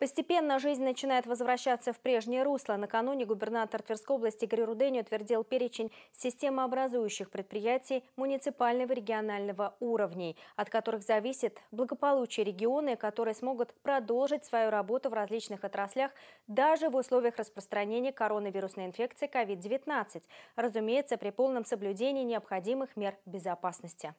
Постепенно жизнь начинает возвращаться в прежнее русло. Накануне губернатор Тверской области Игорь Рудень утвердил перечень системообразующих предприятий муниципального и регионального уровней, от которых зависит благополучие региона, и которые смогут продолжить свою работу в различных отраслях даже в условиях распространения коронавирусной инфекции COVID-19. Разумеется, при полном соблюдении необходимых мер безопасности.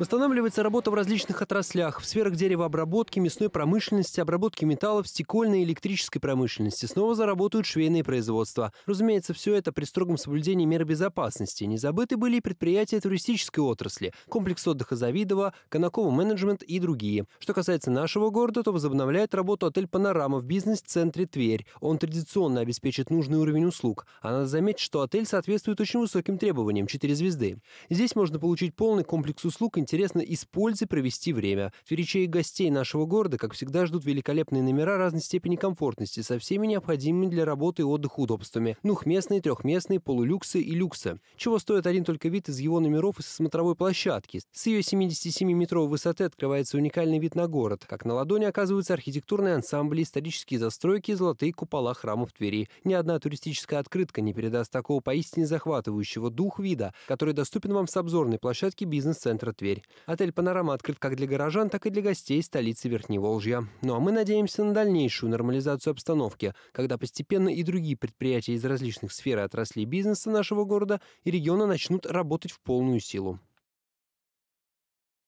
Восстанавливается работа в различных отраслях, в сферах деревообработки, мясной промышленности, обработки металлов, стекольной и электрической промышленности. Снова заработают швейные производства. Разумеется, все это при строгом соблюдении мер безопасности. Не забыты были и предприятия туристической отрасли, комплекс отдыха Завидова, Конакова менеджмент и другие. Что касается нашего города, то возобновляет работу отель «Панорама» в бизнес-центре Тверь. Он традиционно обеспечит нужный уровень услуг. А надо заметить, что отель соответствует очень высоким требованиям – 4 звезды. Здесь можно получить полный комплекс услуг, интересных интересно и с пользой провести время. Феричей гостей нашего города, как всегда, ждут великолепные номера разной степени комфортности со всеми необходимыми для работы и отдыха удобствами. Двухместные, трехместные, полулюксы и люксы. Чего стоит один только вид из его номеров и со смотровой площадки. С ее 77-метровой высоты открывается уникальный вид на город. Как на ладони оказываются архитектурные ансамбли, исторические застройки и золотые купола храмов Твери. Ни одна туристическая открытка не передаст такого поистине захватывающего дух вида, который доступен вам с обзорной площадки бизнес-центра Тверь. Отель «Панорама» открыт как для горожан, так и для гостей столицы Верхневолжья. Ну а мы надеемся на дальнейшую нормализацию обстановки, когда постепенно и другие предприятия из различных сфер и отраслей бизнеса нашего города и региона начнут работать в полную силу.